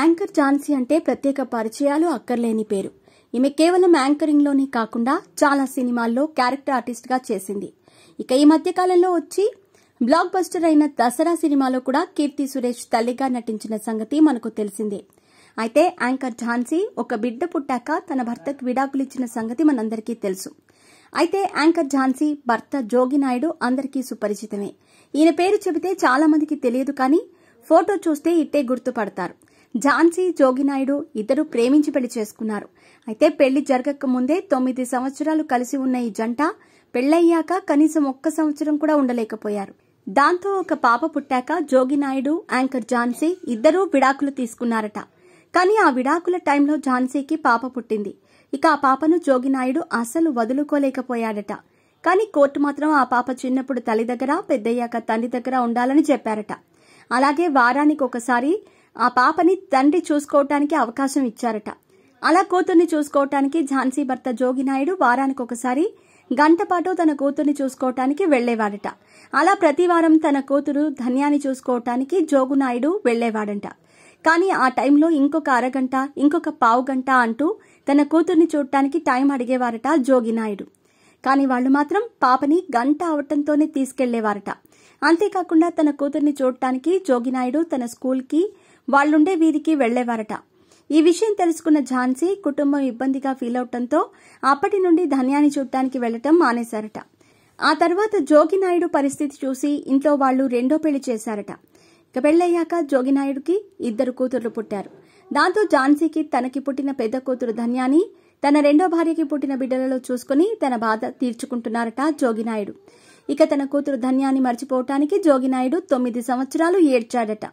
anchor Jhansi అంటే ప్రత్యేక పరిచయాలు అక్కర్లేని పేరు ఈమె కేవలం యాంకరింగ్లోనే కాకుండా చాలా సినిమాల్లో క్యారెక్టర్ ఆర్టిస్ట్గా చేసింది ఇక ఈ మధ్య కాలంలో వచ్చి బ్లాక్ బస్టర్ అయిన దసరా సినిమాలో కూడా కీర్తి సురేష్ తల్లిగా నటించిన సంగతి మనకు తెలిసిందే అయితే యాంకర్ ఝాన్సీ ఒక బిడ్డ పుట్టాక తన భర్తకు విడాకులిచ్చిన సంగతి మనందరికీ తెలుసు అయితే యాంకర్ ఝాన్సీ భర్త జోగి నాయుడు అందరికీ సుపరిచితమే ఈయన పేరు చెబితే చాలా మందికి తెలియదు కానీ ఫోటో చూస్తే ఇట్టే గుర్తుపడతారు ఝాన్సీ జోగినాయుడు ఇద్దరు ప్రేమించి పెళ్లి చేసుకున్నారు అయితే పెళ్లి జరగక ముందే తొమ్మిది సంవత్సరాలు కలిసి ఉన్న ఈ జంట పెళ్లయ్యాక కనీసం ఒక్క సంవత్సరం కూడా ఉండలేకపోయారు దాంతో ఒక పాప పుట్టాక జోగినాయుడు యాంకర్ ఝాన్సీ ఇద్దరూ విడాకులు తీసుకున్నారట కానీ ఆ విడాకుల టైంలో ఝాన్సీకి పాప పుట్టింది ఇక ఆ పాపను జోగినాయుడు అసలు వదులుకోలేకపోయాడట కానీ కోర్టు మాత్రం ఆ పాప చిన్నప్పుడు తల్లి దగ్గర పెద్దయ్యాక తండ్రి దగ్గర ఉండాలని చెప్పారట అలాగే వారానికి ఒకసారి ఆ పాపని తండ్రి చూసుకోవటానికి అవకాశం ఇచ్చారట అలా కూతుర్ని చూసుకోవటానికి ఝాన్సీ భర్త జోగినాయుడు వారానికి ఒకసారి గంటపాటు తన కూతుర్ని చూసుకోవటానికి వెళ్లేవాడట అలా ప్రతివారం తన కూతురు ధన్యాన్ని చూసుకోవటానికి జోగునాయుడు వెళ్లేవాడంట కానీ ఆ టైంలో ఇంకొక అరగంట ఇంకొక పావు గంట అంటూ తన కూతుర్ని చూడటానికి టైం అడిగేవారట జోగినాయుడు కానీ వాళ్ళు మాత్రం పాపని గంట అవటంతోనే తీసుకెళ్లేవారట అంతేకాకుండా తన కూతుర్ని చూడటానికి జోగినాయుడు తన స్కూల్కి వాళ్లుండే వీధికి వెళ్లేవారట ఈ విషయం తెలుసుకున్న ఝాన్సీ కుటుంబం ఇబ్బందిగా ఫీల్ అవటంతో అప్పటి నుండి ధన్యాన్ని చూడటానికి వెళ్లటం మానేశారట ఆ తర్వాత జోగినాయుడు పరిస్థితి చూసి ఇంట్లో వాళ్లు రెండో పెళ్లి చేశారట ఇక పెళ్ళయ్యాక జోగినాయుడికి ఇద్దరు కూతుర్లు పుట్టారు దాంతో ఝాన్సీకి తనకి పుట్టిన పెద్ద కూతురు ధన్యాని తన రెండో భార్యకి పుట్టిన బిడ్డలలో చూసుకుని తన బాధ తీర్చుకుంటున్నారట జోగినాయుడు ఇక తన కూతురు ధన్యాన్ని మర్చిపోవటానికి జోగినాయుడు తొమ్మిది సంవత్సరాలు ఏడ్చాడట